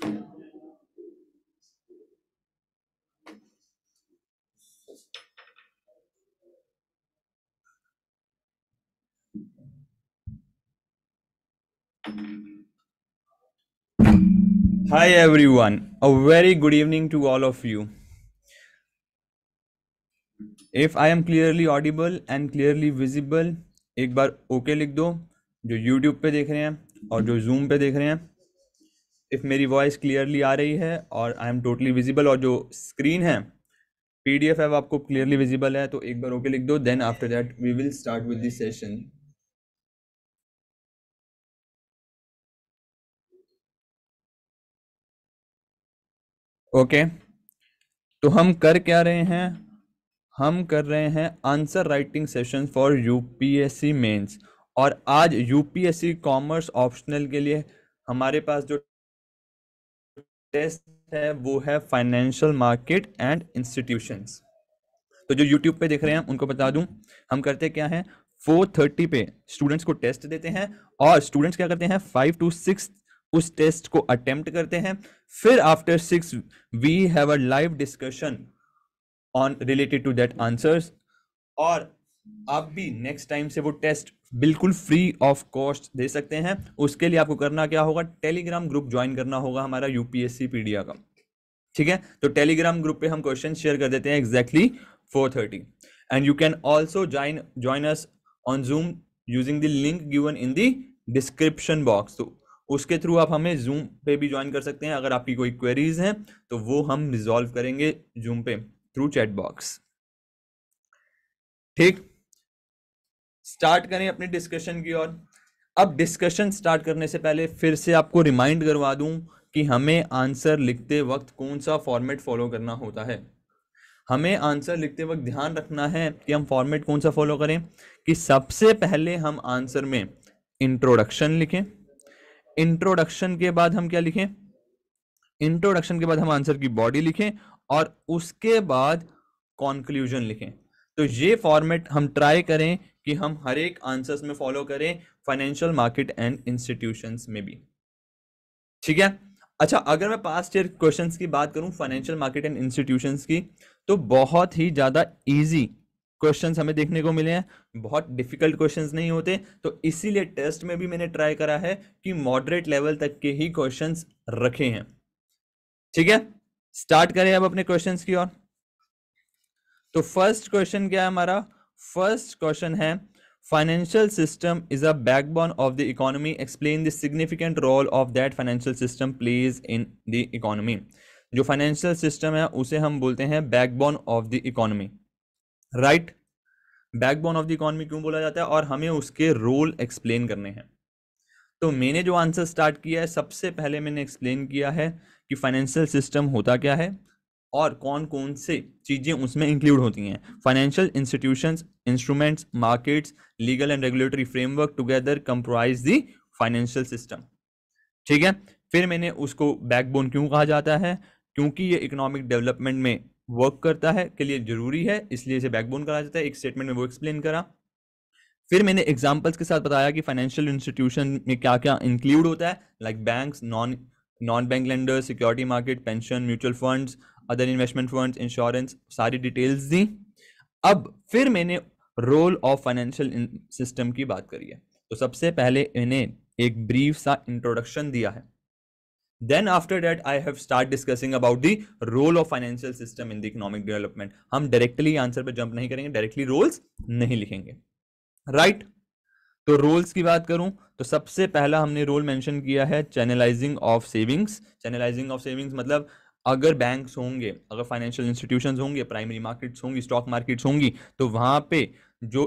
Hi everyone, a very good evening to all of you. If I am clearly audible and clearly visible, एक बार okay okay लिख दो जो YouTube पे देख रहे हैं और जो Zoom पे देख रहे हैं इफ़ मेरी वॉइस क्लियरली आ रही है और आई एम टोटली विजिबल और जो स्क्रीन है पी डी एफ है वो आपको क्लियरली विजिबल है तो एक बार ओके लिख दो then after that we will start with this session okay तो हम कर क्या रहे हैं हम कर रहे हैं answer writing session for UPSC mains और आज यूपीएससी कॉमर्स ऑप्शनल के लिए हमारे पास जो टेस्ट है वो है फाइनेंशियल मार्केट एंड इंस्टीट्यूशंस तो जो यूट्यूब पे देख रहे हैं उनको बता दूं हम करते क्या है 4:30 पे स्टूडेंट्स को टेस्ट देते हैं और स्टूडेंट्स क्या करते हैं फाइव टू सिक्स उस टेस्ट को अटेम्प्ट करते हैं फिर after six we have a live discussion on related to that answers और आप भी नेक्स्ट टाइम से वो टेस्ट बिल्कुल फ्री ऑफ कॉस्ट दे सकते हैं उसके लिए आपको करना क्या होगा टेलीग्राम ग्रुप ज्वाइन करना होगा हमारा यूपीएससी पीडिया का ठीक है तो टेलीग्राम ग्रुप पे हम क्वेश्चन शेयर कर देते हैं exactly four thirty and you can also join join us on Zoom using the link given in the description box तो उसके थ्रू आप हमें जूम पे भी ज्वाइन कर सकते हैं अगर आपकी कोई क्वेरीज हैं तो वो हम रिजॉल्व करेंगे जूम पे थ्रू चैट बॉक्स ठीक स्टार्ट करें अपने डिस्कशन की ओर अब डिस्कशन स्टार्ट करने से पहले फिर से आपको रिमाइंड करवा दूं कि हमें आंसर लिखते वक्त कौन सा फॉर्मेट फॉलो करना होता है हमें आंसर लिखते वक्त ध्यान रखना है कि हम फॉर्मेट कौन सा फॉलो करें कि सबसे पहले हम आंसर में इंट्रोडक्शन लिखें इंट्रोडक्शन के बाद हम क्या लिखें इंट्रोडक्शन के बाद हम आंसर की बॉडी लिखें और उसके बाद कॉन्क्लूजन लिखें तो ये फॉर्मेट हम ट्राई करें कि हम हर एक आंसर्स में फॉलो करें फाइनेंशियल मार्केट एंड इंस्टीट्यूशंस में भी ठीक है अच्छा अगर मैं पास्ट ईयर क्वेश्चंस की बात करूं फाइनेंशियल मार्केट एंड इंस्टीट्यूशंस की तो बहुत ही ज़्यादा इजी क्वेश्चंस हमें देखने को मिले हैं बहुत डिफिकल्ट क्वेश्चंस नहीं होते तो इसीलिए टेस्ट में भी मैंने ट्राई करा है कि मॉडरेट लेवल तक के ही क्वेश्चंस रखे हैं ठीक है स्टार्ट करें अब अपने क्वेश्चंस की ओर तो फर्स्ट क्वेश्चन क्या है हमारा फर्स्ट क्वेश्चन है financial system is a backbone of the economy explain the significant role of that financial system plays in the economy जो फाइनेंशियल सिस्टम है उसे हम बोलते हैं backbone of the economy right backbone of the economy क्यों बोला जाता है और हमें उसके रोल एक्सप्लेन करने हैं तो मैंने जो आंसर स्टार्ट किया है सबसे पहले मैंने एक्सप्लेन किया है कि फाइनेंशियल सिस्टम होता क्या है और कौन कौन से चीज़ें उसमें इंक्लूड होती हैं financial institutions instruments markets legal and regulatory framework together comprise the financial system ठीक है फिर मैंने उसको बैकबोन क्यों कहा जाता है क्योंकि ये इकोनॉमिक डेवलपमेंट में वर्क करता है के लिए जरूरी है इसलिए इसे बैकबोन कहा जाता है एक स्टेटमेंट में वो एक्सप्लेन करा फिर मैंने एग्जाम्पल्स के साथ बताया कि फाइनेंशियल इंस्टीट्यूशन में क्या क्या इंक्लूड होता है like banks non non bank lenders security market pension mutual funds other investment funds insurance सारी डिटेल्स दी अब फिर मैंने रोल ऑफ फाइनेंशियल सिस्टम की बात करी है तो सबसे पहले इन्हें एक ब्रीफ सा इंट्रोडक्शन दिया है then after that I have start discussing about the role of financial system in the economic development हम डायरेक्टली आंसर पर जंप नहीं करेंगे डायरेक्टली रोल्स नहीं लिखेंगे राइट right? तो रोल्स की बात करूं तो सबसे पहला हमने रोल मेंशन किया है channelizing of savings channelizing of savings मतलब अगर बैंक्स होंगे अगर फाइनेंशियल इंस्टीट्यूशंस होंगे प्राइमरी मार्केट्स होंगी स्टॉक मार्केट्स होंगी तो वहाँ पे जो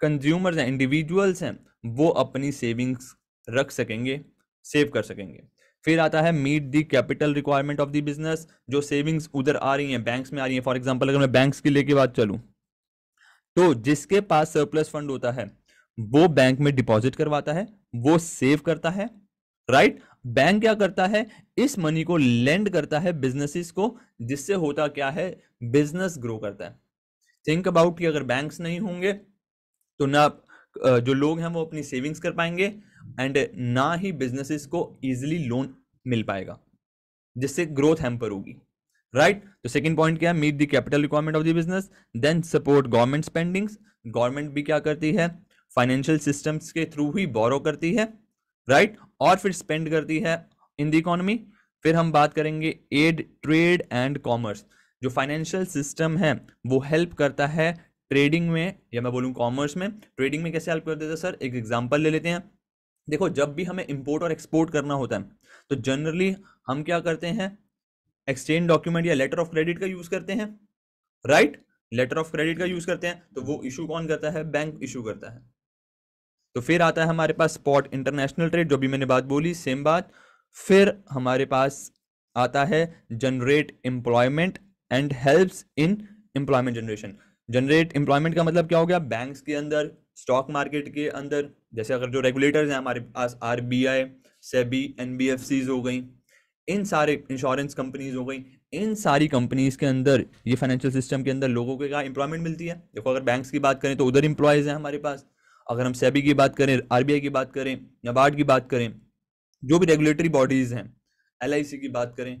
कंज्यूमर्स हैं इंडिविजुअल्स हैं वो अपनी सेविंग्स रख सकेंगे सेव कर सकेंगे फिर आता है meet the capital requirement of the business जो सेविंग्स उधर आ रही हैं बैंक्स में आ रही हैं फॉर एग्जांपल अगर मैं बैंक्स की लेके बात चलूँ तो जिसके पास सरप्लस फंड होता है वो बैंक में डिपॉजिट करवाता है वो सेव करता है राइट right? बैंक क्या करता है इस मनी को लेंड करता है बिजनेसिस को जिससे होता क्या है बिजनेस ग्रो करता है थिंक अबाउट कि अगर बैंक्स नहीं होंगे तो ना जो लोग हैं वो अपनी सेविंग्स कर पाएंगे एंड ना ही बिजनेसिस को इजिली लोन मिल पाएगा जिससे ग्रोथ हैम्पर होगी राइट तो सेकेंड पॉइंट क्या है meet the capital requirement of the business then support government spendings government भी क्या करती है फाइनेंशियल सिस्टम्स के थ्रू ही बोरो करती है राइट और फिर स्पेंड करती है इन द इकोनॉमी फिर हम बात करेंगे एड ट्रेड एंड कॉमर्स जो फाइनेंशियल सिस्टम है वो हेल्प करता है ट्रेडिंग में या मैं बोलूँ कॉमर्स में ट्रेडिंग में कैसे हेल्प कर देता है सर एक एग्जाम्पल ले लेते हैं देखो जब भी हमें इम्पोर्ट और एक्सपोर्ट करना होता है तो जनरली हम क्या करते हैं एक्सचेंज डॉक्यूमेंट या लेटर ऑफ क्रेडिट का यूज़ करते हैं राइट लेटर ऑफ क्रेडिट का यूज़ करते हैं तो वो इशू कौन करता है बैंक इशू करता है तो फिर आता है हमारे पास स्पॉट इंटरनेशनल ट्रेड जो भी मैंने बात बोली सेम बात फिर हमारे पास आता है generate employment and helps in employment generation generate employment का मतलब क्या हो गया बैंक्स के अंदर स्टॉक मार्केट के अंदर जैसे अगर जो रेगुलेटर्स हैं हमारे पास R B I SEBI N B F Cs हो गई इन सारे इंश्योरेंस कंपनीज हो गई इन सारी कंपनीज के अंदर ये फाइनेंशियल सिस्टम के अंदर लोगों के क्या एम्प्लॉयमेंट मिलती है देखो अगर बैंक्स की बात करें तो उधर एम्प्लॉयज़ हैं हमारे पास अगर हम सेबी की बात करें आरबीआई की बात करें नबार्ड की बात करें जो भी रेगुलेटरी बॉडीज़ हैं एल की बात करें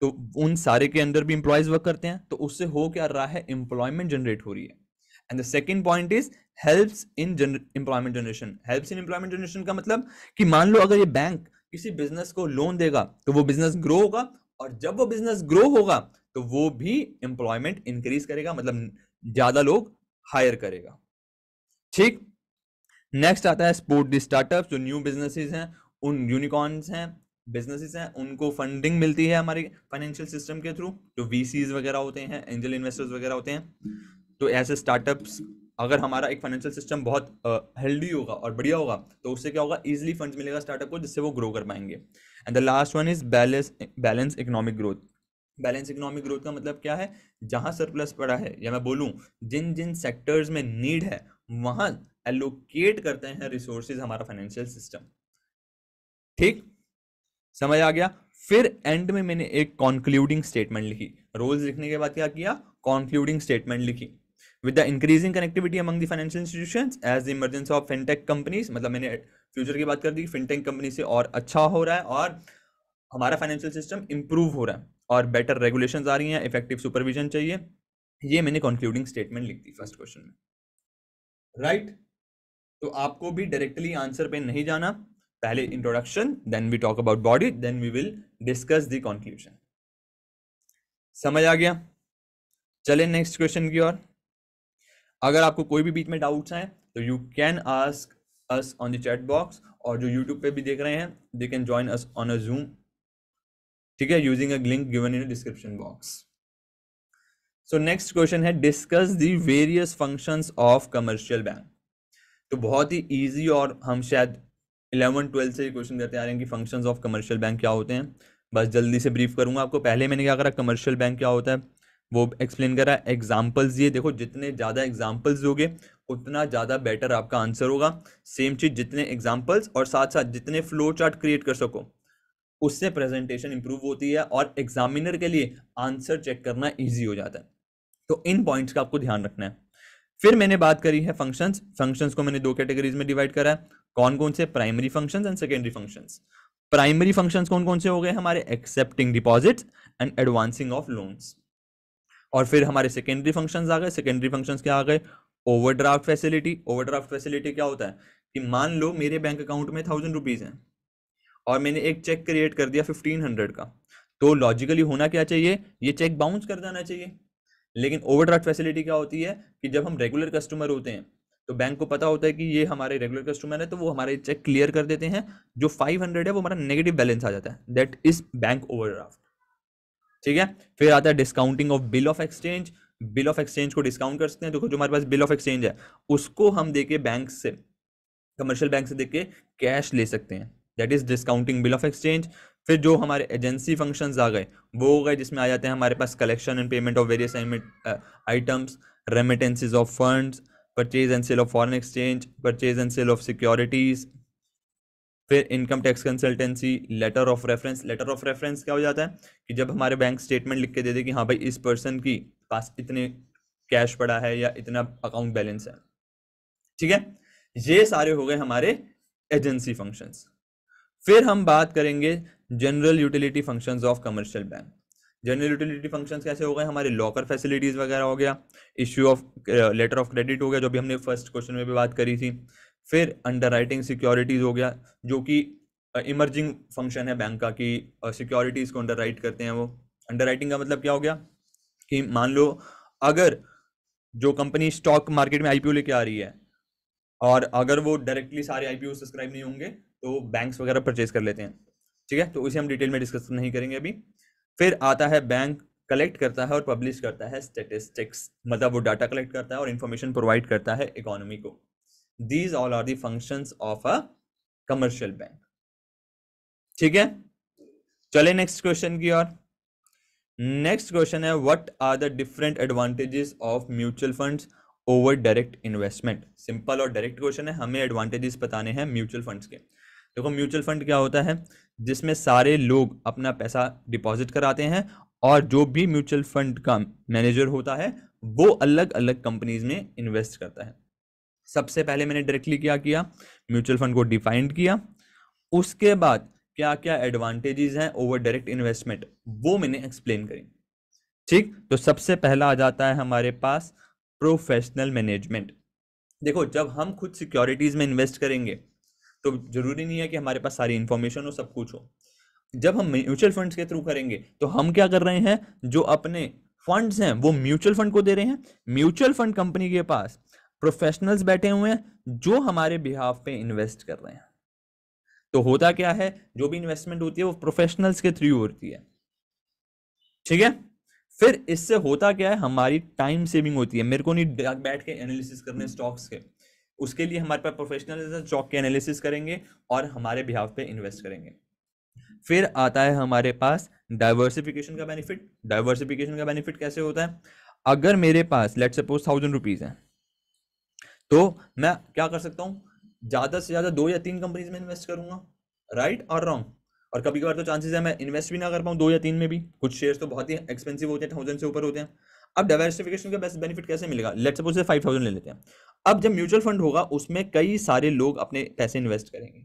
तो उन सारे के अंदर भी इंप्लॉयज वर्क करते हैं तो उससे हो क्या रहा है एम्प्लॉयमेंट जनरेट हो रही है and the second point is helps in employment generation helps in employment generation का मतलब कि मान लो अगर ये बैंक किसी बिजनेस को लोन देगा तो वो बिजनेस ग्रो होगा और जब वो बिजनेस ग्रो होगा तो वो भी एम्प्लॉयमेंट इंक्रीज करेगा मतलब ज्यादा लोग हायर करेगा ठीक नेक्स्ट आता है स्पोर्ट द स्टार्टअप जो न्यू बिजनेसेस हैं उन यूनिकॉर्न्स हैं बिजनेसेस हैं उनको फंडिंग मिलती है हमारे फाइनेंशियल सिस्टम के थ्रू जो वी वगैरह होते हैं एंजल इन्वेस्टर्स वगैरह होते हैं तो ऐसे स्टार्टअप्स अगर हमारा एक फाइनेंशियल सिस्टम बहुत हेल्दी होगा और बढ़िया होगा तो उससे क्या होगा इजिली फंड मिलेगा स्टार्टअप को जिससे वो ग्रो कर पाएंगे and the last one is balance balance economic growth balance economic growth का मतलब क्या है जहाँ सरप्लस पड़ा है या मैं बोलूँ जिन जिन सेक्टर्स में नीड है वहाँ एलोकेट करते हैं रिसोर्सेज हमारा फाइनेंशियल सिस्टम ठीक समझ आ गया फिर एंड में मैंने एक कॉन्क्लूडिंग स्टेटमेंट लिखी रोल्स लिखने के बाद क्या किया कॉन्क्लूडिंग स्टेटमेंट लिखी with the increasing connectivity among the financial institution as the emergence of fintech companies मतलब मैंने फ्यूचर की बात कर दी फिनटेक कंपनी से और अच्छा हो रहा है और हमारा फाइनेंशियल सिस्टम इंप्रूव हो रहा है और बेटर रेगुलेशन आ रही हैं इफेक्टिव सुपरविजन चाहिए ये मैंने कंक्लूडिंग स्टेटमेंट लिख दी फर्स्ट क्वेश्चन में राइट right? तो आपको भी डायरेक्टली आंसर पे नहीं जाना पहले introduction then we talk about body then we will discuss the conclusion समझ आ गया चले नेक्स्ट क्वेश्चन की ओर अगर आपको कोई भी बीच में डाउट्स हैं तो you can ask us on the chat box और जो यूट्यूब पे भी देख रहे हैं they can join us on a Zoom ठीक है using a link given in description box so next question है discuss the various functions of commercial bank तो बहुत ही ईजी और हम शायद इलेवन ट्वेल्थ से क्वेश्चन करते आ रहे हैं कि फंक्शंस ऑफ कमर्शियल बैंक क्या होते हैं बस जल्दी से ब्रीफ करूँगा आपको पहले मैंने क्या करा कमर्शियल बैंक क्या होता है वो एक्सप्लेन करा एग्जाम्पल्स ये देखो जितने ज़्यादा एग्जाम्पल्स दोगे उतना ज़्यादा बेटर आपका आंसर होगा सेम चीज़ जितने एग्जाम्पल्स और साथ साथ जितने फ्लो चार्ट क्रिएट कर सको उससे प्रेजेंटेशन इंप्रूव होती है और एग्जामिनर के लिए आंसर चेक करना ईजी हो जाता है तो इन पॉइंट्स का आपको ध्यान रखना है फिर मैंने बात करी है फंक्शंस फंक्शंस को मैंने दो कैटेगरीज में डिवाइड करा है कौन कौन से primary functions and secondary functions primary functions कौन कौन से हो गए हमारे accepting deposits and advancing of loans और फिर हमारे सेकेंडरी फंक्शंस आ गए सेकेंडरी फंक्शंस क्या आ गए ओवरड्राफ्ट फैसिलिटी ओवरड्राफ्ट फैसिलिटी क्या होता है कि मान लो मेरे बैंक अकाउंट में थाउजेंड रुपीज़ हैं और मैंने एक चेक क्रिएट कर दिया फिफ्टीन हंड्रेड का तो लॉजिकली होना क्या चाहिए ये चेक बाउंस कर जाना चाहिए लेकिन ओवरड्राफ्ट फैसिलिटी क्या होती है कि जब हम रेगुलर कस्टमर होते हैं तो बैंक को पता होता है कि ये हमारे रेगुलर कस्टमर है तो वो हमारे चेक क्लियर कर देते हैं जो 500 है वो हमारा नेगेटिव बैलेंस आ जाता है दैट इज बैंक ओवरड्राफ्ट ठीक है फिर आता है discounting of bill of exchange bill of exchange को डिस्काउंट कर सकते हैं देखो तो जो हमारे पास बिल ऑफ एक्सचेंज है उसको हम देके बैंक से कमर्शियल बैंक से के कैश ले सकते हैं that is discounting bill of exchange फिर जो हमारे एजेंसी फंक्शंस आ गए वो हो गए जिसमें आ जाते हैं हमारे पास collection and payment of various items remittances of funds purchase and sale of foreign exchange purchase and sale of securities फिर income tax consultancy letter of reference letter of reference क्या हो जाता है कि जब हमारे बैंक स्टेटमेंट लिख के दे दे कि हाँ भाई इस पर्सन की पास इतने कैश पड़ा है या इतना अकाउंट बैलेंस है ठीक है ये सारे हो गए हमारे एजेंसी फंक्शंस फिर हम बात करेंगे general utility functions of commercial bank general utility functions कैसे हो गए हमारे लॉकर फैसिलिटीज वगैरह हो गया issue of letter of credit हो गया जो भी हमने फर्स्ट क्वेश्चन में भी बात करी थी फिर अंडर राइटिंग सिक्योरिटीज हो गया जो कि इमर्जिंग uh, फंक्शन है बैंक का कि सिक्योरिटीज uh, को अंडर राइट करते हैं वो अंडर राइटिंग का मतलब क्या हो गया कि मान लो अगर जो कंपनी स्टॉक मार्केट में आईपीओ लेके आ रही है और अगर वो डायरेक्टली सारे आईपीओ सब्सक्राइब नहीं होंगे तो बैंक्स वगैरह परचेज कर लेते हैं ठीक है तो उसे हम डिटेल में डिस्कस नहीं करेंगे अभी फिर आता है बैंक कलेक्ट करता है और पब्लिश करता है स्टेटिस्टिक्स मतलब वो डाटा कलेक्ट करता है और इन्फॉर्मेशन प्रोवाइड करता है इकोनॉमी को these all are the of a commercial bank ठीक है चले नेक्स्ट क्वेश्चन की ओर नेक्स्ट क्वेश्चन है what are the different advantages of mutual funds over direct investment simple और डायरेक्ट क्वेश्चन है हमें एडवांटेजेस बताने हैं म्यूचुअल फंड्स के देखो म्यूचुअल फंड क्या होता है जिसमें सारे लोग अपना पैसा डिपॉजिट कराते हैं और जो भी म्यूचुअल फंड का मैनेजर होता है वो अलग अलग कंपनीज में इन्वेस्ट करता है सबसे पहले मैंने डायरेक्टली क्या किया म्यूचुअल फंड को डिफाइंड किया उसके बाद क्या क्या एडवांटेजेस हैं ओवर डायरेक्ट इन्वेस्टमेंट वो मैंने एक्सप्लेन करी ठीक तो सबसे पहला आ जाता है हमारे पास प्रोफेशनल मैनेजमेंट देखो जब हम खुद सिक्योरिटीज़ में इन्वेस्ट करेंगे तो जरूरी नहीं है कि हमारे पास सारी इन्फॉर्मेशन हो सब कुछ हो जब हम म्यूचुअल फंड्स के थ्रू करेंगे तो हम क्या कर रहे हैं जो अपने फंड्स हैं वो म्यूचुअल फंड को दे रहे हैं म्यूचुअल फंड कंपनी के पास प्रोफेशनल्स बैठे हुए हैं जो हमारे बिहाफ पे इन्वेस्ट कर रहे हैं तो होता क्या है जो भी इन्वेस्टमेंट होती है वो प्रोफेशनल्स के थ्रू होती है ठीक है फिर इससे होता क्या है हमारी टाइम सेविंग होती है मेरे को नहीं बैठ के एनालिसिस करने स्टॉक्स के उसके लिए हमारे पास प्रोफेशनल जॉब के एनालिसिस करेंगे और हमारे बिहाफ पे इन्वेस्ट करेंगे फिर आता है हमारे पास डाइवर्सिफिकेशन का बेनिफिट डाइवर्सिफिकेशन का बेनिफिट कैसे होता है अगर मेरे पास लेट सपोज थाउजेंड रुपीज़ है तो मैं क्या कर सकता हूँ ज़्यादा से ज़्यादा दो या तीन कंपनीज में इन्वेस्ट करूंगा राइट और रॉन्ग और कभी कभार तो चांसेस है मैं इन्वेस्ट भी ना कर पाऊँ दो या तीन में भी कुछ शेयर्स तो बहुत ही एक्सपेंसिव होते हैं थाउजेंड से ऊपर होते हैं अब डाइवर्सिफिकेशन का बेस्ट बेनिफिट कैसे मिलेगा लेट सपोज से फाइव थाउजेंड ले लेते हैं अब जब म्यूचुअल फंड होगा उसमें कई सारे लोग अपने पैसे इन्वेस्ट करेंगे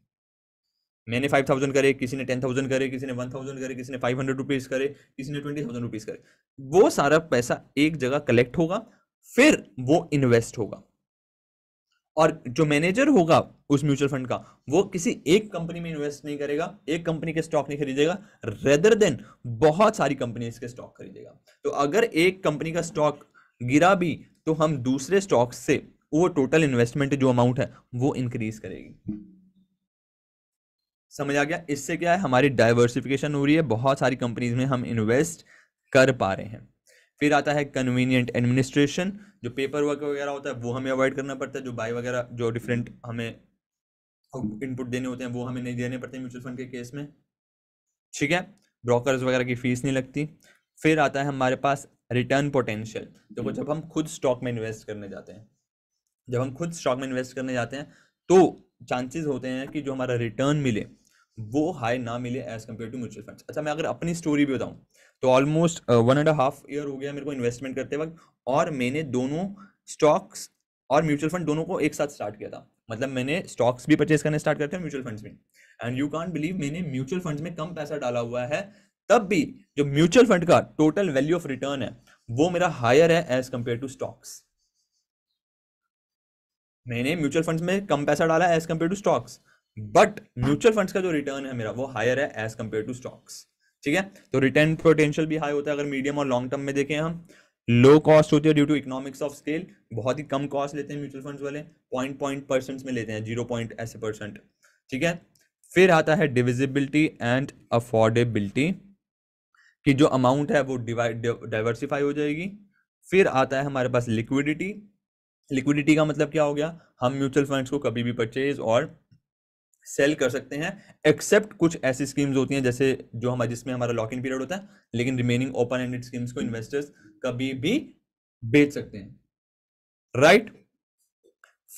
मैंने फाइव थाउजेंड करे किसी ने टेन थाउजेंड करे किसी ने वन थाउजेंड करे किसी ने फाइव हंड्रेड रुपीज़ करे किसी ने ट्वेंटी थाउजेंड रुपीज़ करे वो सारा पैसा एक जगह कलेक्ट होगा फिर वो इन्वेस्ट होगा और जो मैनेजर होगा उस म्यूचुअल फंड का वो किसी एक कंपनी में इन्वेस्ट नहीं करेगा एक कंपनी के स्टॉक नहीं खरीदेगा रेदर देन बहुत सारी कंपनी के स्टॉक खरीदेगा तो अगर एक कंपनी का स्टॉक गिरा भी तो हम दूसरे स्टॉक से वो टोटल इन्वेस्टमेंट जो अमाउंट है वो इंक्रीज करेगी समझ आ गया इससे क्या है हमारी डाइवर्सिफिकेशन हो रही है बहुत सारी कंपनीज में हम इन्वेस्ट कर पा रहे हैं फिर आता है कन्वीनियंट एडमिनिस्ट्रेशन जो पेपर वर्क वगैरह होता है वो हमें अवॉइड करना पड़ता है जो बाई वगैरह जो डिफरेंट हमें इनपुट देने होते हैं वो हमें नहीं देने पड़ते म्यूचुअल फंड के केस में ठीक है ब्रोकर्स वगैरह की फीस नहीं लगती फिर आता है हमारे पास रिटर्न पोटेंशियल देखो जब हम खुद स्टॉक में इन्वेस्ट करने जाते हैं जब हम खुद स्टॉक में इन्वेस्ट करने जाते हैं तो चांसेस होते हैं कि जो हमारा रिटर्न मिले वो हाई ना मिले as compare to mutual funds अच्छा मैं अगर अपनी स्टोरी भी बताऊँ तो almost one and half year हो गया मेरे को इन्वेस्टमेंट करते वक्त और मैंने दोनों स्टॉक्स और म्यूचुअल फंड दोनों को एक साथ स्टार्ट किया था मतलब मैंने स्टॉक्स भी परचेज करने स्टार्ट करते हैं म्यूचुअल फंड्स में एंड यू कॉन्ट बिलीव मैंने म्यूचुअल फंड्स में कम पैसा डाला हुआ है तब भी जो म्यूचुअल फंड का टोटल वैल्यू ऑफ रिटर्न है वो मेरा हायर है एज कम्पेयर टू स्टॉक्स मैंने म्यूचुअल फंड्स में कम पैसा डाला as compare to stocks but mutual funds का जो रिटर्न है मेरा वो हायर है एज कम्पेयर टू स्टॉक्स ठीक है तो रिटर्न पोटेंशियल भी हाई होता है अगर मीडियम और लॉन्ग टर्म में देखें हम लो कॉस्ट होती है due to economics of scale बहुत ही कम कॉस्ट लेते हैं म्यूचुअल फंड्स वाले पॉइंट पॉइंट परसेंट में लेते हैं जीरो पॉइंट ऐसे परसेंट ठीक है फिर आता है डिविजिबिलिटी एंड अफोर्डेबिलिटी कि जो अमाउंट है वो डाइवर्सिफाई हो जाएगी फिर आता है हमारे पास लिक्विडिटी लिक्विडिटी का मतलब क्या हो गया हम म्यूचुअल फंड्स को कभी भी परचेज और सेल कर सकते हैं एक्सेप्ट कुछ ऐसी स्कीम्स होती हैं जैसे जो हमारे जिसमें हमारा लॉक इन पीरियड होता है लेकिन रिमेनिंग ओपन एंडेड स्कीम्स को इन्वेस्टर्स कभी भी बेच सकते हैं राइट right?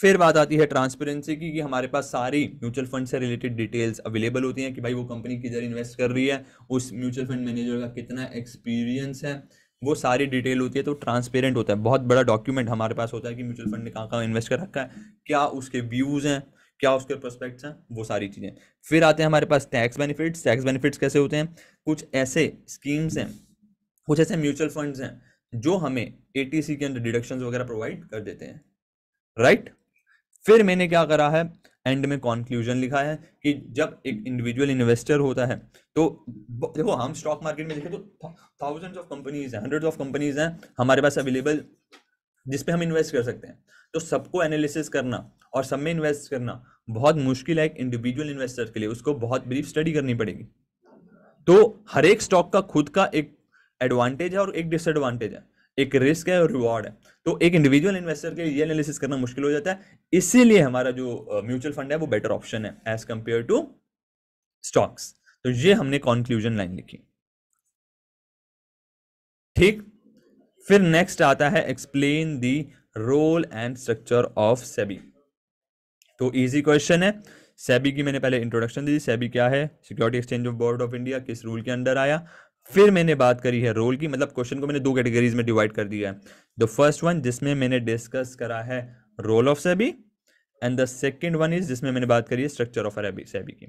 फिर बात आती है ट्रांसपेरेंसी की कि हमारे पास सारी म्यूचुअल फंड से रिलेटेड डिटेल्स अवेलेबल होती हैं कि भाई वो कंपनी किधर इन्वेस्ट कर रही है उस म्यूचुअल फंड मैनेजर का कितना एक्सपीरियंस है वो सारी डिटेल होती है तो ट्रांसपेरेंट होता है बहुत बड़ा डॉक्यूमेंट हमारे पास होता है कि म्यूचुअल फंड ने कहाँ कहाँ इन्वेस्ट कर रखा है क्या उसके व्यूज़ हैं क्या उसके प्रोस्पेक्ट्स हैं वो सारी चीज़ें फिर आते हैं हमारे पास टैक्स बेनिफिट्स टैक्स बेनिफिट्स कैसे होते हैं कुछ ऐसे स्कीम्स हैं कुछ ऐसे म्यूचुअल फंड्स हैं जो हमें ए के अंदर डिडक्शन वगैरह प्रोवाइड कर देते हैं राइट फिर मैंने क्या करा है एंड में कॉन्क्लूजन लिखा है कि जब एक इंडिविजुअल इन्वेस्टर होता है तो देखो हम स्टॉक मार्केट में देखें तो थाउजेंड्स ऑफ कंपनीज हैं हंड्रेड्स ऑफ कंपनीज हैं हमारे पास अवेलेबल जिसपे हम इन्वेस्ट कर सकते हैं तो सबको एनालिसिस करना और सब में इन्वेस्ट करना बहुत मुश्किल है एक इंडिविजुअल इन्वेस्टर के लिए उसको बहुत ब्रीफ स्टडी करनी पड़ेगी तो हर एक स्टॉक का खुद का एक एडवांटेज है और एक डिसएडवांटेज है एक रिस्क है और रिवॉर्ड है तो एक इंडिविजुअल इन्वेस्टर के लिए एनालिसिस करना मुश्किल हो जाता है इसीलिए हमारा जो म्यूचुअल फंड है वो बेटर ऑप्शन है एज कंपेयर टू स्टॉक्स तो ये हमने कॉन्क्लूजन लाइन लिखी ठीक फिर नेक्स्ट आता है explain the role and structure of SEBI तो इजी क्वेश्चन है सेबी की मैंने पहले इंट्रोडक्शन दी सेबी क्या है security exchange of board of India किस रूल के अंडर आया फिर मैंने बात करी है रोल की मतलब क्वेश्चन को मैंने दो कैटेगरीज में डिवाइड कर दिया है द फर्स्ट वन जिसमें मैंने डिस्कस करा है role of SEBI and the second one is जिसमें मैंने बात करी है स्ट्रक्चर ऑफ अरेबी सेबी की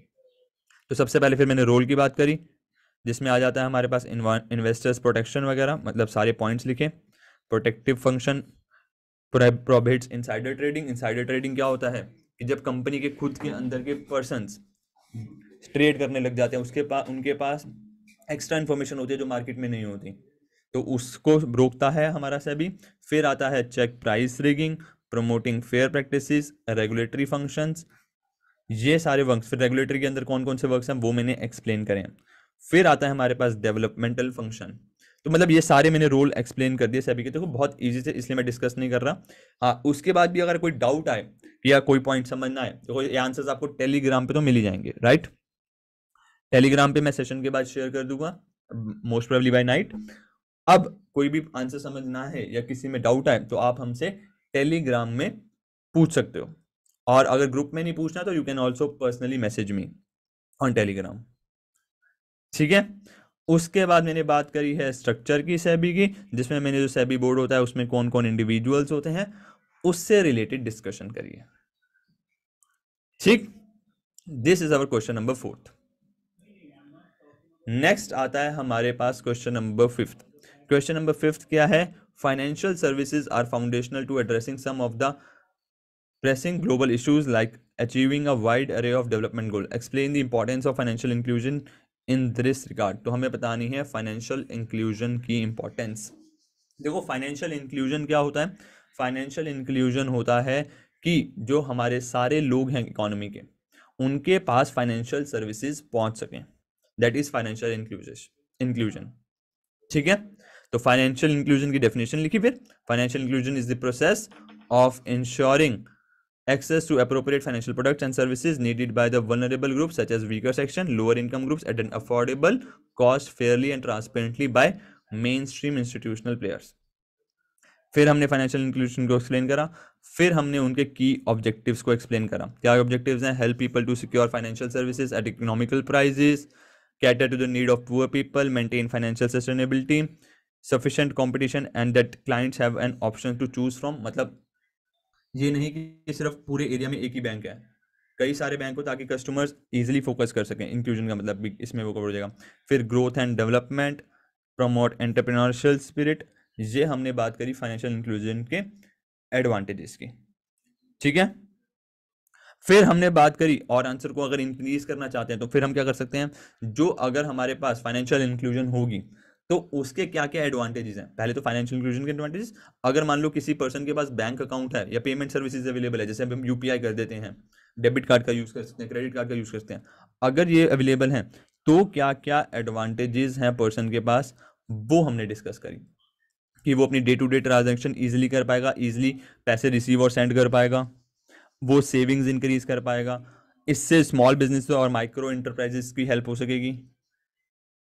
तो सबसे पहले फिर मैंने रोल की बात करी जिसमें आ जाता है हमारे पास इन्वेस्टर्स प्रोटेक्शन वगैरह मतलब सारे पॉइंट्स लिखे protective function profits insider trading insider trading क्या होता है कि जब कंपनी के खुद के अंदर के पर्सन ट्रेड करने लग जाते हैं उसके पास उनके पास एक्स्ट्रा इन्फॉर्मेशन होती है जो मार्केट में नहीं होती तो उसको रोकता है हमारा सेबी फिर आता है check price rigging promoting fair practices regulatory functions ये सारे वर्क फिर रेगुलेटरी के अंदर कौन कौन से वर्क्स हैं वो मैंने एक्सप्लेन करें फिर आता है हमारे पास डेवलपमेंटल फंक्शन तो मतलब ये सारे मैंने रोल एक्सप्लेन कर दिए सभी के देखो तो बहुत ईजी से इसलिए मैं डिस्कस नहीं कर रहा हाँ उसके बाद भी अगर कोई डाउट आए या कोई पॉइंट समझना आए तो ये आंसर्स आपको टेलीग्राम पे तो मिल ही जाएंगे राइट टेलीग्राम पे मैं सेशन के बाद शेयर कर दूंगा मोस्ट प्रोबली बाय नाइट अब कोई भी आंसर समझना है या किसी में डाउट आए तो आप हमसे टेलीग्राम में पूछ सकते हो और अगर ग्रुप में नहीं पूछना तो you can also personally message me on Telegram ठीक है उसके बाद मैंने बात करी है स्ट्रक्चर की सेबी की जिसमें मैंने जो सेबी बोर्ड होता है उसमें कौन कौन इंडिविजुअल्स होते हैं उससे रिलेटेड डिस्कशन करी है ठीक this is our question number fourth next आता है हमारे पास question number fifth question number fifth क्या है financial services are foundational to addressing some of the pressing global issues like achieving a wide array of development goal explain the importance of financial inclusion in this regard तो हमें बतानी है financial inclusion की importance देखो financial inclusion क्या होता है financial inclusion होता है कि जो हमारे सारे लोग हैं इकोनॉमी के उनके पास फाइनेंशियल सर्विसेज पहुंच सकें that is financial inclusion inclusion ठीक है तो फाइनेंशियल इंक्लूजन की डेफिनेशन लिखी फिर financial inclusion is the process of ensuring access to appropriate financial products and services needed by the vulnerable groups such as weaker section, lower income groups at an affordable cost fairly and transparently by mainstream institutional players. फिर हमने financial inclusion को explain करा फिर हमने उनके की objectives को explain करा क्या ऑब्जेक्टिव्स हैं help people to secure financial services at economical prices cater to the need of poor people maintain financial sustainability sufficient competition and that clients have an option to choose from मतलब ये नहीं कि सिर्फ पूरे area में एक ही bank है कई सारे बैंक हो ताकि कस्टमर्स इजिली फोकस कर सकें इंक्लूजन का मतलब भी इसमें वो कवर हो जाएगा फिर growth and development promote entrepreneurial spirit ये हमने बात करी फाइनेंशियल इंक्लूजन के एडवांटेजेस की ठीक है फिर हमने बात करी और आंसर को अगर इंक्रीज करना चाहते हैं तो फिर हम क्या कर सकते हैं जो अगर हमारे पास फाइनेंशियल इंक्लूजन होगी तो उसके क्या क्या एडवांटेजेस हैं पहले तो फाइनेंशियल इंक्लूजन के एडवांटेजेस अगर मान लो किसी पर्सन के पास बैंक अकाउंट है या पेमेंट सर्विसेज अवेलेबल है जैसे हम यूपीआई कर देते हैं डेबिट कार्ड का यूज़ कर सकते हैं क्रेडिट कार्ड का यूज़ करते हैं अगर ये अवेलेबल है तो क्या क्या एडवांटेजेस हैं पर्सन के पास वो हमने डिस्कस करी कि वो अपनी day to day transaction easily कर पाएगा ईजिली पैसे रिसीव और सेंड कर पाएगा वो सेविंग्स इंक्रीज कर पाएगा इससे स्मॉल बिजनेस और माइक्रो इंटरप्राइजेस की हेल्प हो सकेगी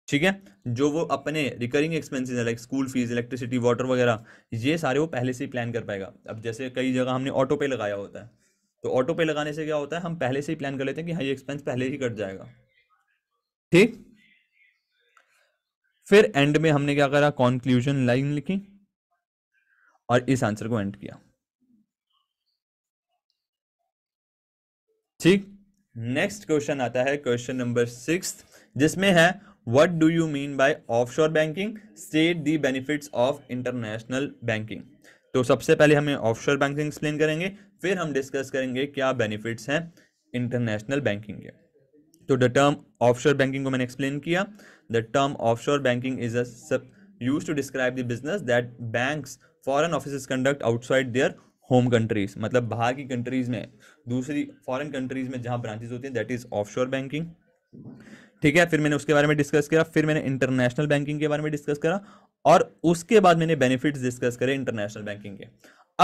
ठीक है जो वो अपने रिकरिंग एक्सपेंसेस है like school fees electricity water वगैरह ये सारे वो पहले से ही प्लान कर पाएगा अब जैसे कई जगह हमने ऑटो पे लगाया होता है तो ऑटो पे लगाने से क्या होता है हम पहले से ही प्लान कर लेते हैं कि हाँ ये एक्सपेंस पहले ही कट जाएगा ठीक फिर एंड में हमने क्या करा कॉन्क्लूजन लाइन लिखी और इस आंसर को एंड किया ठीक नेक्स्ट क्वेश्चन आता है क्वेश्चन नंबर सिक्स जिसमें है do you mean by offshore banking state the benefit of international banking तो सबसे पहले हमें ऑफ शोर बैंकिंग एक्सप्लेन करेंगे फिर हम डिस्कस करेंगे क्या बेनिफिट्स हैं इंटरनेशनल बैंकिंग के तो the term offshore banking को मैंने एक्सप्लेन किया the term offshore banking is अब use to describe the business that bank foreign office conduct outside their home countries मतलब बाहर की कंट्रीज में दूसरी फॉरन कंट्रीज में जहाँ ब्रांचेज होती हैं that is offshore banking ठीक है फिर मैंने उसके बारे में डिस्कस किया फिर मैंने इंटरनेशनल बैंकिंग के बारे में डिस्कस करा और उसके बाद मैंने बेनिफिट्स डिस्कस करे इंटरनेशनल बैंकिंग के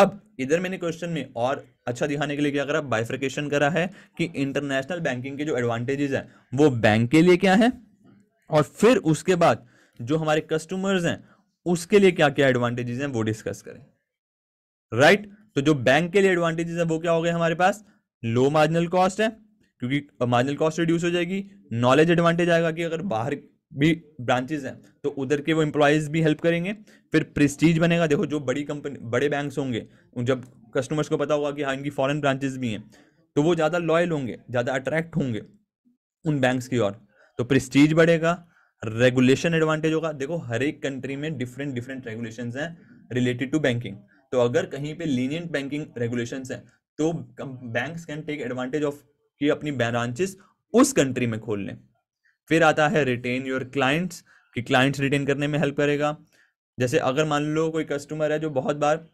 अब इधर मैंने क्वेश्चन में और अच्छा दिखाने के लिए क्या करा बाइफ्रिकेशन करा है कि इंटरनेशनल बैंकिंग के जो एडवांटेजेस हैं वो बैंक के लिए क्या है और फिर उसके बाद जो हमारे कस्टमर्स हैं उसके लिए क्या क्या एडवांटेजेस हैं वो डिस्कस करें राइट right? तो जो बैंक के लिए एडवांटेजेस है वो क्या हो गए हमारे पास लो मार्जिनल कॉस्ट है क्योंकि मार्जिनल कॉस्ट रिड्यूस हो जाएगी नॉलेज एडवांटेज आएगा कि अगर बाहर भी ब्रांचेज हैं तो उधर के वो एम्प्लॉयज़ भी हेल्प करेंगे फिर प्रेस्टीज बनेगा देखो जो बड़ी कंपनी बड़े बैंक्स होंगे जब कस्टमर्स को पता होगा कि हाँ इनकी फॉरेन ब्रांचेज भी हैं तो वो ज़्यादा लॉयल होंगे ज़्यादा अट्रैक्ट होंगे उन बैंक्स की ओर तो प्रेस्टीज बढ़ेगा रेगुलेशन एडवांटेज होगा देखो हर एक कंट्री में डिफरेंट डिफरेंट रेगुलेशन हैं रिलेटेड टू बैंकिंग तो अगर कहीं पे लीनियंट बैंकिंग रेगुलेशन हैं तो banks can take advantage of कि अपनी ब्रांचेस उस कंट्री में खोल लें फिर आता है रिटेन योर क्लाइंट्स कि क्लाइंट्स रिटेन करने में हेल्प करेगा जैसे अगर मान लो कोई कस्टमर है जो बहुत बार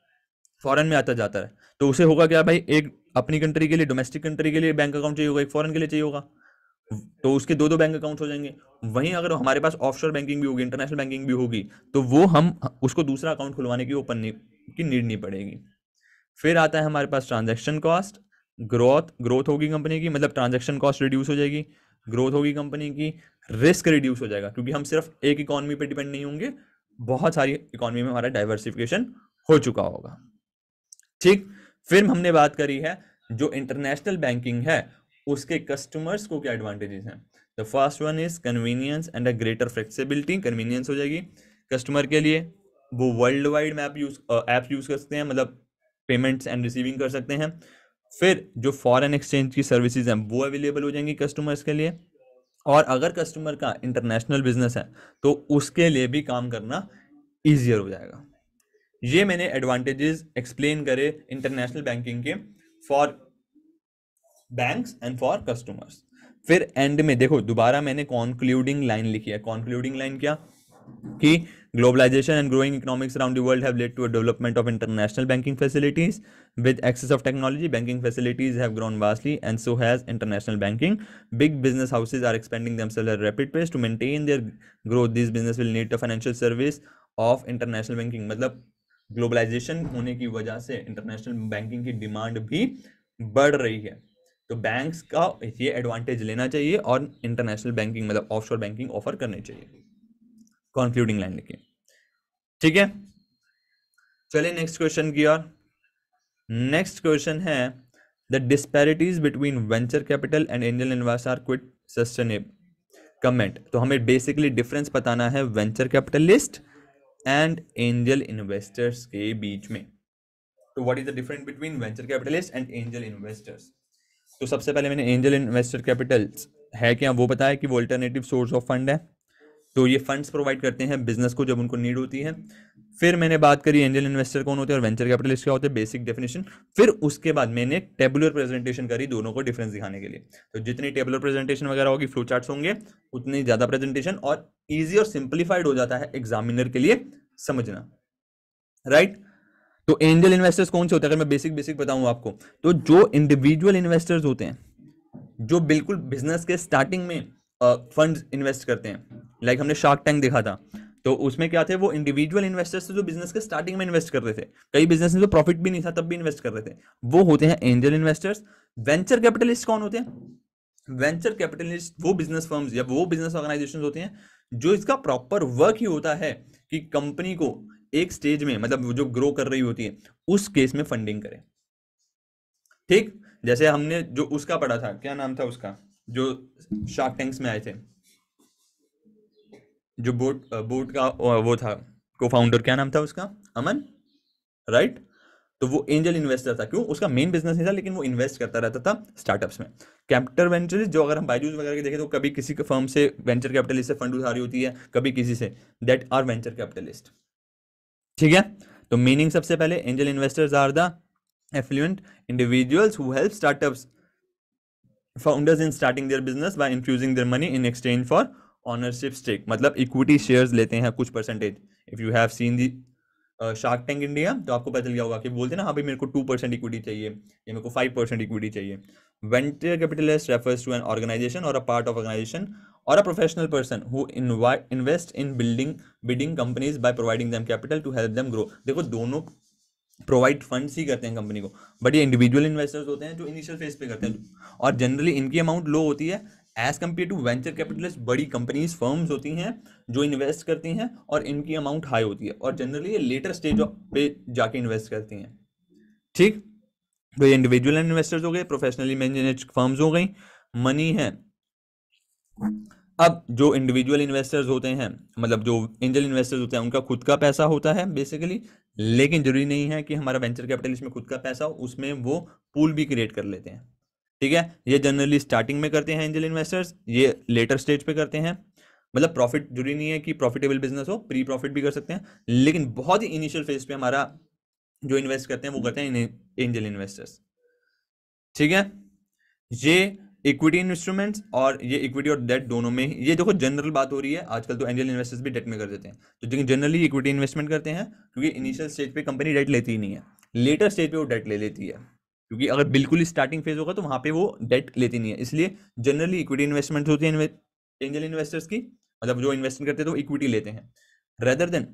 फॉरेन में आता जाता है तो उसे होगा क्या भाई एक अपनी कंट्री के लिए डोमेस्टिक कंट्री के लिए बैंक अकाउंट चाहिए होगा एक फॉरेन के लिए चाहिए होगा तो उसके दो दो बैंक अकाउंट हो जाएंगे वहीं अगर हमारे पास ऑफशोर बैंकिंग भी होगी इंटरनेशनल बैंकिंग भी होगी तो वो हम उसको दूसरा अकाउंट खुलवाने की ओपन की नीड नहीं पड़ेगी फिर आता है हमारे पास ट्रांजेक्शन कॉस्ट ग्रोथ ग्रोथ होगी कंपनी की मतलब ट्रांजेक्शन कॉस्ट रिड्यूस हो जाएगी ग्रोथ होगी कंपनी की रिस्क रिड्यूस हो जाएगा क्योंकि हम सिर्फ एक इकोनॉमी पे डिपेंड नहीं होंगे बहुत सारी इकोनॉमी में हमारा डाइवर्सिफिकेशन हो चुका होगा ठीक फिर हमने बात करी है जो इंटरनेशनल बैंकिंग है उसके कस्टमर्स को क्या एडवांटेजेस हैं the first one is convenience and a greater flexibility convenience हो जाएगी कस्टमर के लिए वो worldwide map use app use कर सकते हैं मतलब पेमेंट्स एंड रिसीविंग कर सकते हैं फिर जो फॉरेन एक्सचेंज की सर्विसेज हैं वो अवेलेबल हो जाएंगी कस्टमर्स के लिए और अगर कस्टमर का इंटरनेशनल बिजनेस है तो उसके लिए भी काम करना ईजियर हो जाएगा ये मैंने एडवांटेजेस एक्सप्लेन करे इंटरनेशनल बैंकिंग के for banks and for customers फिर एंड में देखो दोबारा मैंने कॉन्क्लूडिंग लाइन लिखी है कॉन्क्लूडिंग लाइन क्या कि globalisation and growing economics around the world have led to a development of international banking facilities with access of technology banking facilities have grown vastly and so has international banking big business houses are expanding themselves rapid pace to maintain their growth this business will need a financial service of international banking मतलब globalisation होने की वजह से international banking की demand भी बढ़ रही है तो बैंक्स का ये एडवांटेज लेना चाहिए और इंटरनेशनल बैंकिंग मतलब ऑफशोर बैंकिंग ऑफर करनी चाहिए कॉन्क्लूडिंग लाइन लिखी ठीक है चलिए नेक्स्ट क्वेश्चन की ओर नेक्स्ट क्वेश्चन है the disparities between venture capital and angel invest are quite sustainable comment तो हमें बेसिकली डिफरेंस बताना है venture capitalist and angel investors के बीच में तो what is the difference between venture capitalist and angel investors तो सबसे पहले मैंने एंजल इन्वेस्टर कैपिटल्स है क्या वो बताया कि वो अल्टरनेटिव सोर्स ऑफ फंड है तो ये फंड्स प्रोवाइड करते हैं बिजनेस को जब उनको नीड होती है फिर मैंने बात करी एंजल इन्वेस्टर कौन होते हैं और वेंचर कैपिटलिस्ट क्या होते हैं बेसिक डेफिनेशन फिर उसके बाद मैंने टेबुलर प्रेजेंटेशन करी दोनों को डिफरेंस दिखाने के लिए तो जितनी टेबुलर प्रेजेंटेशन वगैरह होगी फ्लो चार्ट होंगे उतनी ज़्यादा प्रेजेंटेशन और ईजी और सिंप्लीफाइड हो जाता है एग्जामिनर के लिए समझना राइट right? तो एंजल इन्वेस्टर्स कौन से होते हैं अगर मैं बेसिक बेसिक बताऊं आपको तो जो इंडिविजुअल इन्वेस्टर्स होते हैं जो बिल्कुल बिजनेस के स्टार्टिंग में फंड्स इन्वेस्ट करते हैं लाइक हमने शार्क टैंक देखा था तो उसमें क्या थे वो इंडिविजुअल इन्वेस्टर्स थे जो बिजनेस के स्टार्टिंग में इन्वेस्ट कर रहे थे कई बिजनेस में तो प्रॉफिट भी नहीं था तब भी इन्वेस्ट कर रहे थे वो होते हैं एंजल इन्वेस्टर्स वेंचर कैपिटलिस्ट कौन होते हैं वेंचर कैपिटलिस्ट वो बिजनेस फर्म्स या वो बिजनेस ऑर्गेनाइजेशन होते हैं जो इसका प्रॉपर वर्क ही होता है कि कंपनी को एक स्टेज में मतलब जो ग्रो कर रही होती है उस केस में फंडिंग करें ठीक जैसे हमने जो उसका पढ़ा था क्या नाम था उसका जो शार्क टैंक्स में आए थे जो बोट बोट का वो था को फाउंडर क्या नाम था उसका अमन राइट तो वो एंजल इन्वेस्टर था क्यों उसका मेन बिजनेस नहीं था लेकिन वो इन्वेस्ट करता रहता था स्टार्टअप्स में कैपिटल वेंचर जो अगर हम बायजूज वगैरह के देखें तो कभी किसी के फर्म से वेंचर कैपिटलिस्ट से फंड उठा रही होती है कभी किसी say that are venture capitalist ठीक है तो मीनिंग सबसे पहले angel investors are the affluent individuals who help startups founders in starting their business by infusing their money in exchange for ownership stake मतलब इक्विटी शेयर्स लेते हैं कुछ percentage if you have seen the Shark Tank India तो आपको पता चल गया होगा कि बोलते ना हाँ भाई मेरे को टू परसेंट इक्विटी चाहिए या मेरे को फाइव परसेंट इक्विटी चाहिए venture capitalist refers to an organisation or a part of organisation or a professional person who invest in building building companies by providing them capital to help them grow देखो दोनों provide funds ही करते हैं company को but ये individual investors होते हैं जो initial phase पे करते हैं और जनरली इनकी अमाउंट लो होती है as compare to venture capitalist बड़ी कंपनीज फर्म्स होती हैं जो इन्वेस्ट करती हैं और इनकी अमाउंट हाई होती है और जनरली ये लेटर स्टेज पे जाके इन्वेस्ट करती हैं ठीक तो ये इंडिविजुअल इन्वेस्टर्स हो गए प्रोफेशनली मैनेज फर्म्स हो गई मनी है अब जो इंडिविजुअल इन्वेस्टर्स होते हैं मतलब जो एंजल इन्वेस्टर्स होते हैं उनका खुद का पैसा होता है बेसिकली लेकिन जरूरी नहीं है कि हमारा वेंचर कैपिटलिस्ट में खुद का पैसा हो उसमें वो पूल भी क्रिएट कर लेते हैं ठीक है ये जनरली स्टार्टिंग में करते हैं एंजल इन्वेस्टर्स ये लेटर स्टेज पे करते हैं मतलब प्रॉफिट जरूरी नहीं है कि प्रॉफिटेबल बिजनेस हो प्री प्रॉफिट भी कर सकते हैं लेकिन बहुत ही इनिशियल फेज पे हमारा जो इन्वेस्ट करते हैं वो करते हैं एंजल इन्वेस्टर्स ठीक है ये इक्विटी इंस्ट्रूमेंट्स और ये इक्विटी और डेट दोनों में ये देखो जनरल बात हो रही है आजकल तो एंजल इन्वेस्टर्स भी डेट में कर देते हैं तो लेकिन जनरली इक्विटी इन्वेस्टमेंट करते हैं क्योंकि इनिशियल स्टेज पे कंपनी डेट लेती ही नहीं है लेटर स्टेज पे वो डेट ले लेती है क्योंकि अगर बिल्कुल स्टार्टिंग फेज होगा तो वहां पे वो डेट लेती नहीं है इसलिए जनरली इक्विटी इन्वेस्टमेंट होती है एंजल इन्वेस्टर्स की मतलब जो इन्वेस्टमेंट करते हैं तो इक्विटी लेते हैं rather than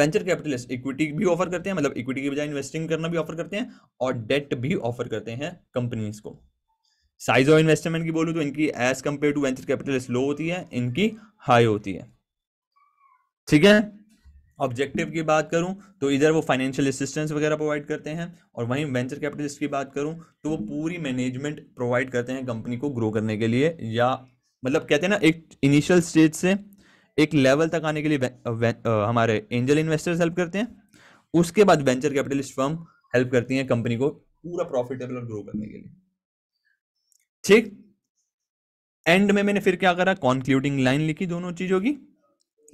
venture capitalist equity भी ऑफर करते हैं मतलब इक्विटी के बजाय इन्वेस्टिंग करना भी ऑफर करते हैं और डेट भी ऑफर करते हैं कंपनीज को साइज ऑफ इन्वेस्टमेंट की बोलूं तो इनकी as compare to venture capitalist low होती है इनकी हाई होती है ठीक है ऑब्जेक्टिव की बात करूं तो इधर वो फाइनेंशियल असिस्टेंस वगैरह प्रोवाइड करते हैं और वहीं वेंचर कैपिटलिस्ट की बात करूं तो वो पूरी मैनेजमेंट प्रोवाइड करते हैं कंपनी को ग्रो करने के लिए या मतलब कहते हैं ना एक इनिशियल स्टेज से एक लेवल तक आने के लिए वे, वे, आ, हमारे एंजल इन्वेस्टर्स हेल्प करते हैं उसके बाद वेंचर कैपिटलिस्ट फर्म हेल्प करती हैं कंपनी को पूरा प्रॉफिटेबल और ग्रो करने के लिए ठीक एंड में मैंने फिर क्या करा कॉन्क्लूडिंग लाइन लिखी दोनों चीज़ों की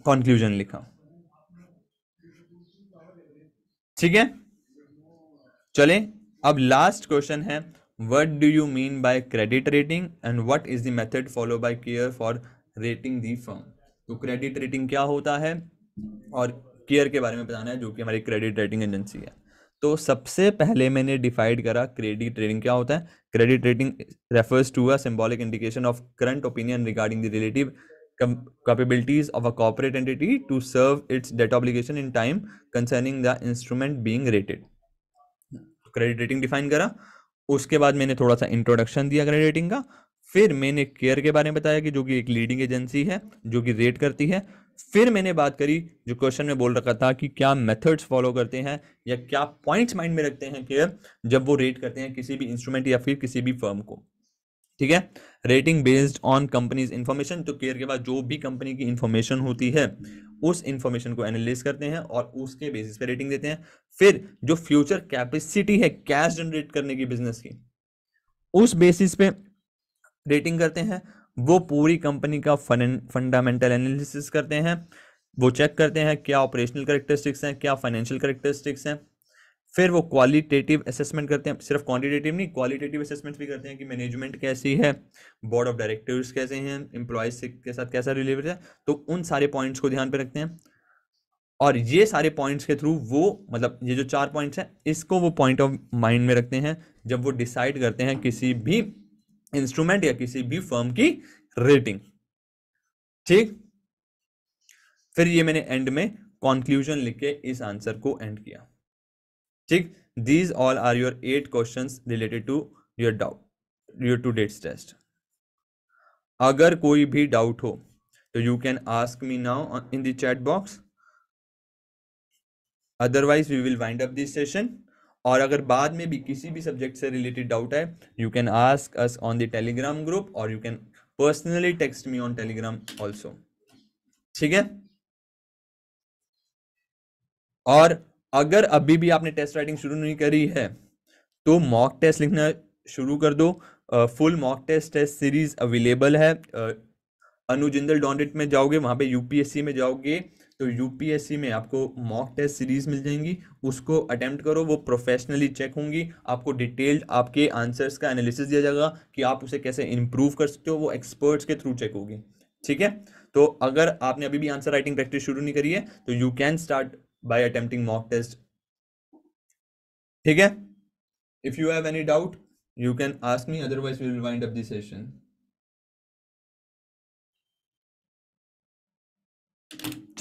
कॉन्क्लूजन लिखा ठीक है चले अब लास्ट क्वेश्चन है what do you mean by credit rating and what is the method follow by CARE for rating the firm तो क्रेडिट रेटिंग क्या होता है और केयर के बारे में बताना है जो कि हमारी क्रेडिट रेटिंग एजेंसी है तो सबसे पहले मैंने डिफाइड करा क्रेडिट रेटिंग क्या होता है credit rating refers to a symbolic indication of current opinion regarding the relative capabilities of a corporate entity to serve its debt obligation in time concerning the instrument being rated credit rating define करा उसके बाद मैंने थोड़ा सा introduction दिया credit rating का फिर मैंने केयर के बारे में बताया कि जो कि एक लीडिंग एजेंसी है जो कि रेट करती है फिर मैंने बात करी जो क्वेश्चन में बोल रखा था कि क्या मेथड्स फॉलो करते हैं या क्या पॉइंट्स माइंड में रखते हैं केयर जब वो रेट करते हैं किसी भी इंस्ट्रूमेंट या फिर किसी भी फर्म को ठीक है rating based on companies information तो केयर के बाद जो भी कंपनी की इन्फॉर्मेशन होती है उस इन्फॉर्मेशन को एनालिस करते हैं और उसके बेसिस पे रेटिंग देते हैं फिर जो फ्यूचर कैपेसिटी है कैश जनरेट करने की बिजनेस की उस बेसिस पे रेटिंग करते हैं वो पूरी कंपनी का फंडामेंटल एनालिसिस करते हैं वो चेक करते हैं क्या ऑपरेशनल करेक्टरिस्टिक्स हैं क्या फाइनेंशियल करेक्टरिस्टिक्स हैं फिर वो क्वालिटेटिव असेसमेंट करते हैं सिर्फ क्वांटिटेटिव नहीं क्वालिटेटिव असेसमेंट भी करते हैं कि मैनेजमेंट कैसी है बोर्ड ऑफ डायरेक्टर्स कैसे हैं एम्प्लॉयज के साथ कैसा रिलेटेड है तो उन सारे पॉइंट्स को ध्यान पे रखते हैं और ये सारे पॉइंट्स के थ्रू वो मतलब ये जो चार पॉइंट्स हैं इसको वो पॉइंट ऑफ माइंड में रखते हैं जब वो डिसाइड करते हैं किसी भी इंस्ट्रूमेंट या किसी भी फर्म की रेटिंग ठीक फिर ये मैंने एंड में कॉन्क्लूजन लिख के इस आंसर को एंड किया ठीक these all are your eight question related to your doubt your today's test अगर कोई भी डाउट हो तो you can ask me now in that box otherwise we will wind up this session और अगर बाद में भी किसी भी सब्जेक्ट से रिलेटेड डाउट है you can ask us on the Telegram group और you can personally text me on Telegram also ठीक है और अगर अभी भी आपने टेस्ट राइटिंग शुरू नहीं करी है तो मॉक टेस्ट लिखना शुरू कर दो full mock test test series available है अनुजिंदल डॉन्डेट में जाओगे वहाँ पे यूपीएससी में जाओगे तो यूपीएससी में आपको मॉक टेस्ट सीरीज मिल जाएंगी उसको अटेम्प्ट करो वो प्रोफेशनली चेक होंगी आपको डिटेल्ड आपके आंसर्स का एनालिसिस दिया जाएगा कि आप उसे कैसे इम्प्रूव कर सकते हो वो एक्सपर्ट्स के थ्रू चेक होगी ठीक है तो अगर आपने अभी भी आंसर राइटिंग प्रैक्टिस शुरू नहीं करी है तो you can start by attempting mock test okay if you have any doubt you can ask me otherwise we will wind up the session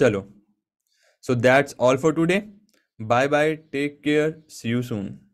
chalo so that's all for today bye bye take care see you soon